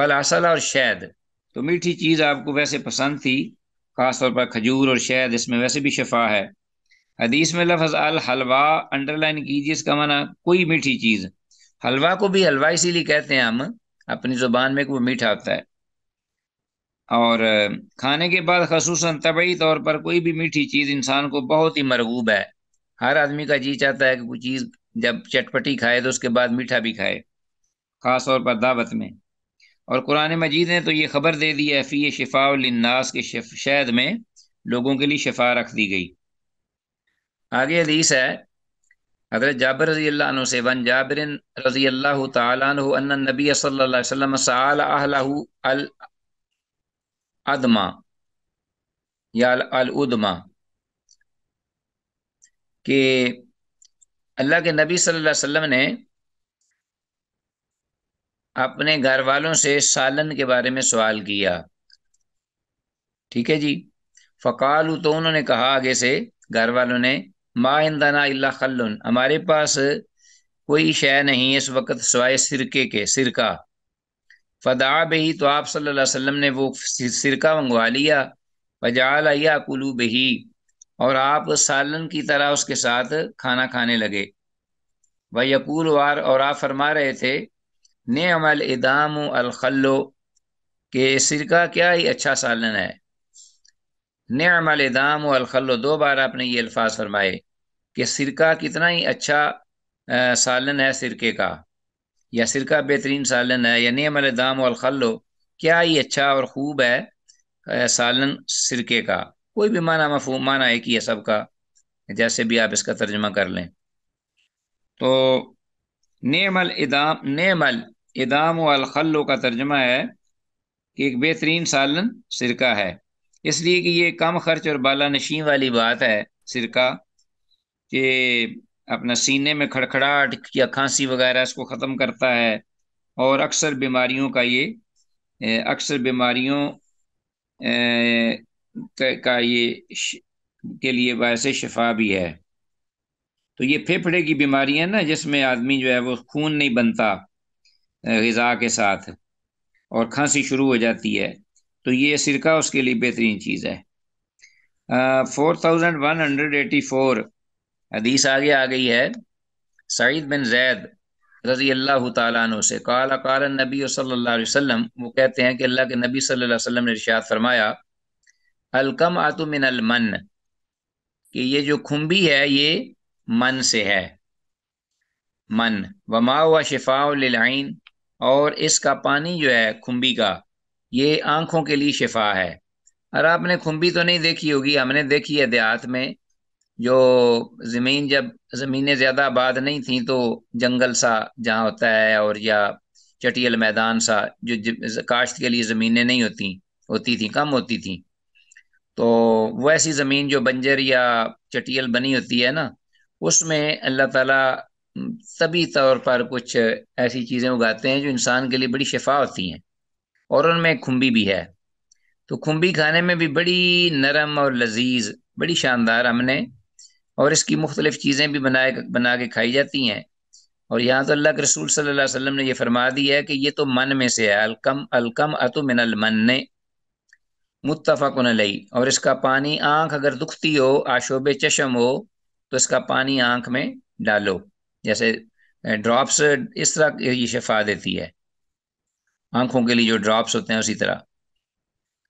वल असल और शहद तो मीठी चीज़ आपको वैसे पसंद थी ख़ासतौर पर खजूर और शहद इसमें वैसे भी शफा है हदीस में लफज अल हलवा अंडरलाइन कीजिए इसका माना कोई मीठी चीज़ हलवा को भी हलवा इसीलिए कहते हैं हम अपनी ज़ुबान में वो मीठा होता है और खाने के बाद खसूस तबई तौर पर कोई भी मीठी चीज़ इंसान को बहुत ही मरगूब है हर आदमी का जी चाहता है कि कोई चीज़ जब चटपटी खाए तो उसके बाद मीठा भी खाए ख़ास तौर पर दावत में और कुरान मजीद ने तो ये खबर दे दी है फ़ी उन्नास के शहद शायद में लोगों के लिए शिफा रख दी गई आगे हदीस है अगर जाबर रजी अल्लाह से वन जाबर रजी अल्लाह तन नबी वसल्लम अल अदमा या अल उदमा के अल्लाह के नबी सल्लल्लाहु अलैहि वसल्लम ने अपने घर वालों से सालन के बारे में सवाल किया ठीक है जी फकालू तो उन्होंने कहा आगे से घर वालों ने माइंदाना इल्ला खल्लुन हमारे पास कोई शय नहीं इस वक्त सवाए सिरके के सिरका फदा बही तो आप सल्लल्लाहु अलैहि वसल्लम ने वो सिरका मंगवा लिया वजाल या कुलू बही और आप सालन की तरह उसके साथ खाना खाने लगे व यकूल वार और आप फरमा रहे थे ने अमल इदाम अलखल्लो के सिरका क्या ही अच्छा सालन है नमल दाम अलखल दो बार आपने ये अल्फाज फरमाए कि सिरका कितना ही अच्छा आ, सालन है सिरके का या सिरका बेहतरीन सालन है या नियम दाम अलखल क्या ही अच्छा और खूब है आ, सालन सिरके का कोई भी माना मफू माना एक ही है सबका जैसे भी आप इसका तर्जमा कर लें तो नमल इदाम नमल इदाम अलखल का तर्जमा है कि एक बेहतरीन सालन सिरका है इसलिए कि ये कम खर्च और बाला नशीन वाली बात है सिरका कि अपना सीने में खड़खड़ाहट या खांसी वगैरह इसको ख़त्म करता है और अक्सर बीमारियों का ये अक्सर बीमारियों का ये के लिए वैसे शफा भी है तो ये फेफड़े की बीमारी है ना जिसमें आदमी जो है वो खून नहीं बनता गज़ा के साथ और खांसी शुरू हो जाती है तो ये सिरका उसके लिए बेहतरीन चीज़ है four thousand one hundred eighty four हदीस आगे आ गई है सईद बिन जैद रजी अल्लाह तु से काला कल नबी सल्ला वसम वो कहते हैं कि अल्लाह के नबी सल्लल्लाहु अलैहि वसल्लम ने इरशाद फरमाया अलकम आतु मिन अलमन कि ये जो खुम्बी है ये मन से है मन वमा व शिफाउल और इसका पानी जो है खुम्बी का ये आंखों के लिए शिफा है और आपने खुम्बी तो नहीं देखी होगी हमने देखी है देहात में जो ज़मीन जब ज़मीनें ज़्यादा आबाद नहीं थी तो जंगल सा जहाँ होता है और या चटियल मैदान सा जो काश्त के लिए ज़मीनें नहीं होती होती थी कम होती थी तो वो ऐसी ज़मीन जो बंजर या चटियल बनी होती है ना उसमें अल्लाह ताला तभी तौर पर कुछ ऐसी चीज़ें उगाते हैं जो इंसान के लिए बड़ी शिफा होती हैं और उनमें खुम्बी भी है तो खुम्बी खाने में भी बड़ी नरम और लजीज बड़ी शानदार हमने और इसकी मुख्तलिफ चीज़ें भी बनाए बना के खाई जाती हैं और यहाँ तो अल्लाह के रसूल सल वसम ने यह फरमा दी है कि ये तो मन में से है अलकम अलकम अतु मिन अलमन ने मुतफ़न लई और इसका पानी आँख अगर दुखती हो आशोब चशम हो तो इसका पानी आँख में डालो जैसे ड्रॉप्स इस तरह ये शफा देती है आंखों के लिए जो ड्रॉप्स होते हैं उसी तरह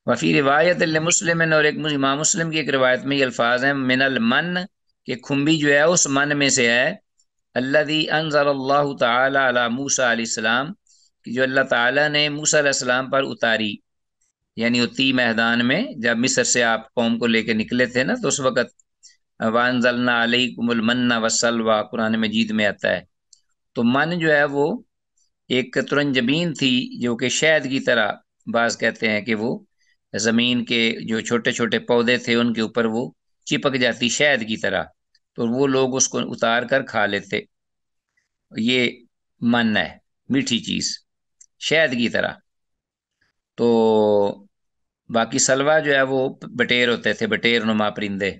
वफ़ी रिवायत मुस्लिम और एक इमाम मुस्लिम की एक रिवायत में ये अल्फाज हैं मिनल मन के खुम्बी जो है उस मन में से है अल्लादी अनज़ल्ला तला मूसा आसमाम कि जो अल्लाह ताला ने मूसा आसमाम पर उतारी यानी उत्ती मैदान में जब मिसर से आप कौम को लेकर निकले थे ना तो उस वक़्त वानजलना अली कुमल मन्ना वसलवा कुरान मजीद में आता है तो मन जो है वो एक तुरंत जमीन थी जो कि शहद की तरह बाज कहते हैं कि वो ज़मीन के जो छोटे छोटे पौधे थे उनके ऊपर वो चिपक जाती शहद की तरह तो वो लोग उसको उतार कर खा लेते ये मन है मीठी चीज़ शहद की तरह तो बाकी सलवा जो है वो बटेर होते थे बटेर नुमा परिंदे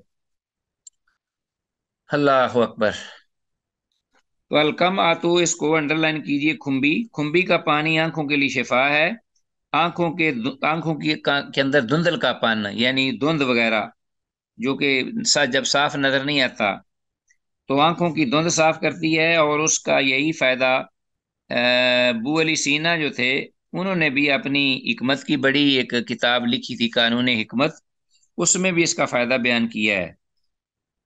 अल्लाह अकबर तो अलकम आतू इसको अंडरलाइन कीजिए खुम्बी खुम्बी का पानी आंखों के लिए शिफा है आंखों के आंखों की के अंदर धुंधल का पान यानी धुंध वगैरह जो कि सा, जब साफ नजर नहीं आता तो आंखों की धुंध साफ करती है और उसका यही फायदा बू अली सीना जो थे उन्होंने भी अपनी हमत की बड़ी एक किताब लिखी थी कानून हमत उसमें भी इसका फायदा बयान किया है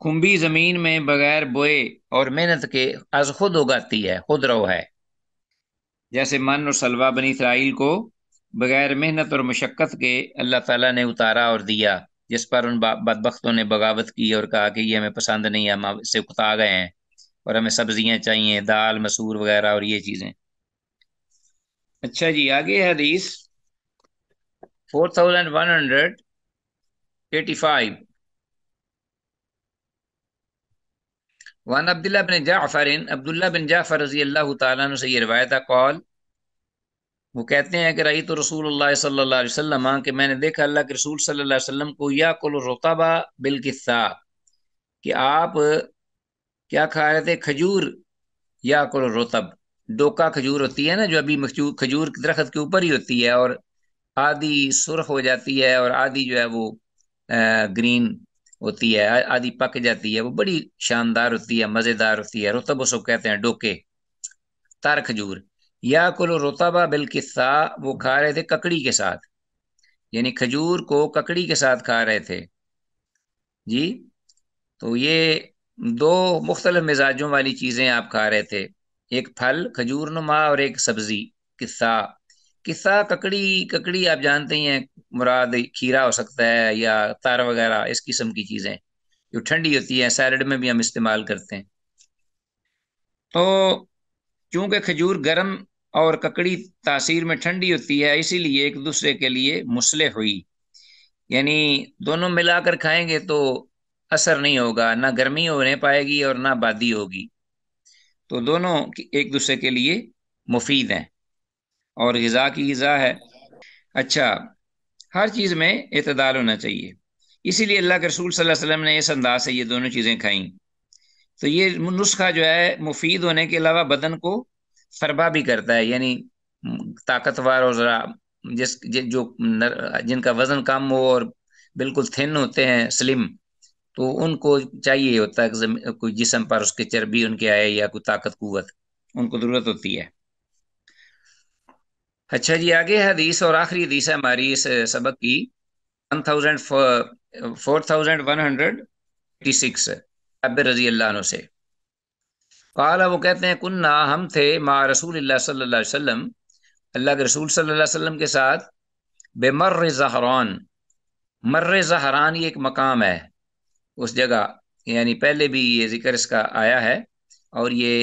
कुंभी जमीन में बगैर बोए और मेहनत के अज खुद उगाती है खुद रो है जैसे मन और सलवा बनी इसराइल को बगैर मेहनत और मशक्क़त के अल्लाह ताला ने उतारा और दिया जिस पर उन बदबख्तों ने बगावत की और कहा कि ये हमें पसंद नहीं है हम इससे उकता गए हैं और हमें सब्जियां चाहिए दाल मसूर वगैरह और ये चीज़ें अच्छा जी आगे हदीस four thousand one hundred eighty five one अब्दुल्ला बिन जाफ़र अब्दुल्ला बिन जाफ़र रजी अल्लाह तु से ये रवायत कौल वो कहते हैं कि रही तो रसूल सल्ला कि मैंने देखा अल्लाह के रसूल सल्ला को या कुल रतबा बिलकिस्सा कि आप क्या खा रहे थे खजूर या कुल रोतब डोका खजूर होती है ना जो अभी खजूर दरख्त के ऊपर ही होती है और आधी सुरख हो जाती है और आधी जो है वो आ, ग्रीन होती है आदि पक जाती है वो बड़ी शानदार होती है मज़ेदार होती है रोतब उसको कहते हैं डोके तार खजूर या कुल बिल बिलकिस्सा वो खा रहे थे ककड़ी के साथ यानी खजूर को ककड़ी के साथ खा रहे थे जी तो ये दो मुख्तल मिजाजों वाली चीज़ें आप खा रहे थे एक फल खजूर नुमा और एक सब्ज़ी किस्सा किस्सा ककड़ी ककड़ी आप जानते ही हैं मुराद खीरा हो सकता है या तार वगैरह इस किस्म की चीज़ें जो ठंडी होती है सैलड में भी हम इस्तेमाल करते हैं तो चूंकि खजूर गर्म और ककड़ी तासीर में ठंडी होती है इसीलिए एक दूसरे के लिए मुसले हुई यानी दोनों मिलाकर खाएंगे तो असर नहीं होगा ना गर्मी होने पाएगी और ना बादी होगी तो दोनों एक दूसरे के लिए मुफीद हैं और गज़ा की गज़ा है अच्छा हर चीज़ में इतदाल होना चाहिए इसीलिए अल्लाह के रसूल सल्लल्लाहु अलैहि वसल्लम ने इस अंदाज से ये दोनों चीज़ें खाई तो ये नुस्खा जो है मुफीद होने के अलावा बदन को फरबा भी करता है यानी ताकतवर और ज़रा जिस जो नर, जिनका वज़न कम हो और बिल्कुल थिन होते हैं स्लिम तो उनको चाहिए होता है कोई जिसम पर उसके चर्बी उनके आए या कोई ताकत कुत उनको ज़रूरत होती है अच्छा जी आगे हदीस और आखिरी हदीस है हमारी इस सबक की one thousand four thousand one hundred eighty six अब रजी अल्लाह से कहा वो कहते हैं कुन्ना हम थे माँ रसूल अल्लाह के रसूल सल्ला के साथ बेमर्र जहरान मर्र जहरान ये एक मकाम है उस जगह यानी पहले भी ये जिक्र इसका आया है और ये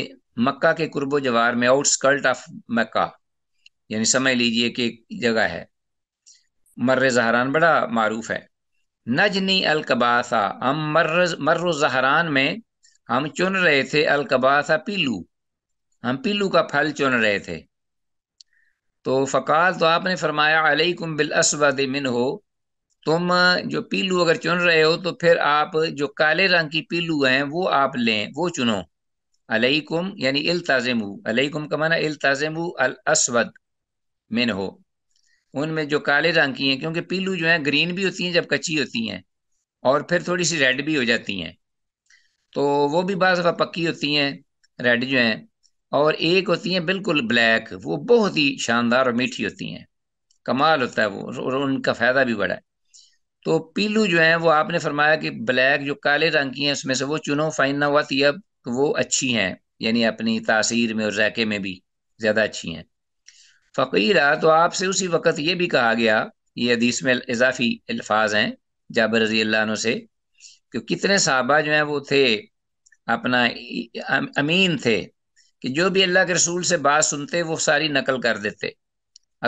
मक्का के कुर्ब जवार में आउटस्कर्ट ऑफ मक्का यानी समझ लीजिए कि एक जगह है मर्र जहरान बड़ा मारूफ है नजनी अलकबासा हम मर्र मर्र जहरान में हम चुन रहे थे अलकबासा पीलू हम पीलू का फल चुन रहे थे तो फ़काल तो आपने फरमाया अलैकुम बिल असवद मिन हो तुम जो पीलू अगर चुन रहे हो तो फिर आप जो काले रंग की पीलू हैं वो आप लें वो चुनो अलैकुम यानी इल्ताज़िमू अलैकुम का माना इल्ताज़िमू अल असवद मिन हो उनमें जो काले रंग की हैं क्योंकि पीलू जो है ग्रीन भी होती हैं जब कच्ची होती हैं और फिर थोड़ी सी रेड भी हो जाती हैं तो वो भी बाज़ पक्की होती हैं रेड जो हैं और एक होती हैं बिल्कुल ब्लैक वो बहुत ही शानदार और मीठी होती हैं कमाल होता है वो और उनका फ़ायदा भी बड़ा है तो पीलू जो है वो आपने फरमाया कि ब्लैक जो काले रंग की हैं उसमें से वो चुनो फाइना हुआ थी अब वो अच्छी हैं यानी अपनी तासीर में और जैके में भी ज़्यादा अच्छी हैं फ़कीला तो आपसे उसी वक़्त ये भी कहा गया ये हदीस में इजाफी अल्फाज हैं जाबर रजी अल्लाह से कि कितने साहबा जो हैं वो थे अपना अमीन थे कि जो भी अल्लाह के रसूल से बात सुनते वो सारी नकल कर देते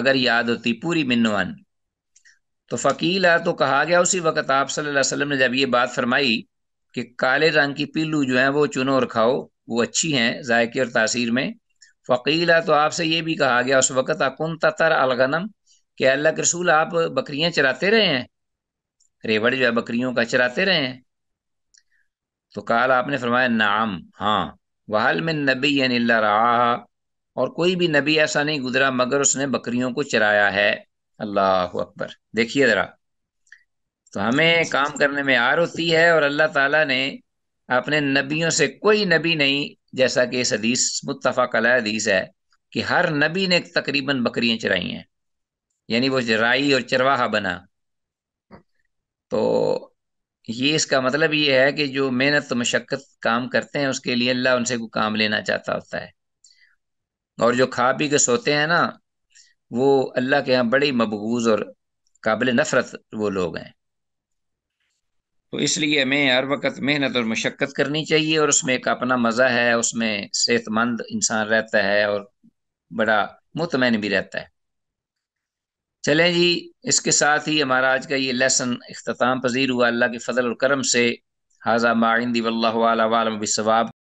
अगर याद होती पूरी मिनवान तो फ़कीला तो कहा गया उसी वक़्त आप सल्लल्लाहु अलैहि वसल्लम ने जब ये बात फरमाई कि काले रंग की पीलू जो है वो चुनो और खाओ वो अच्छी हैं जायके और तासीर में फ़कीला तो आपसे ये भी कहा गया उस वक़्त अकुन तर अलगनम के अल्लाह के रसूल आप बकरियां चराते रहे हैं रेवड़ जो है बकरियों का चराते रहे हैं तो काल आपने फरमाया नाम हाँ वहल में नबी अनिल्ला रहा और कोई भी नबी ऐसा नहीं गुजरा मगर उसने बकरियों को चराया है अल्लाह अकबर देखिए ज़रा तो हमें काम करने में आर होती है और अल्लाह ताला ने अपने नबियों से कोई नबी नहीं जैसा कि इस हदीस मुतफ़ा कला हदीस है कि हर नबी ने तकरीबन बकरियां चराई हैं यानी वो जराई और चरवाहा बना तो ये इसका मतलब ये है कि जो मेहनत तो मशक्क़त काम करते हैं उसके लिए अल्लाह उनसे को काम लेना चाहता होता है और जो खा पी के सोते हैं ना वो अल्लाह के यहाँ बड़ी मबगूज और काबिल नफरत वो लोग हैं तो इसलिए हमें हर वक्त मेहनत और मशक्क़त करनी चाहिए और उसमें एक अपना मज़ा है उसमें सेहतमंद इंसान रहता है और बड़ा मुतमैन भी रहता है चले जी इसके साथ ही हमारा आज का ये लेसन अख्ताम पजीर हुआ अल्लाह के फ़जल और करम से हाजा माइंदी वल्लम बिसवाब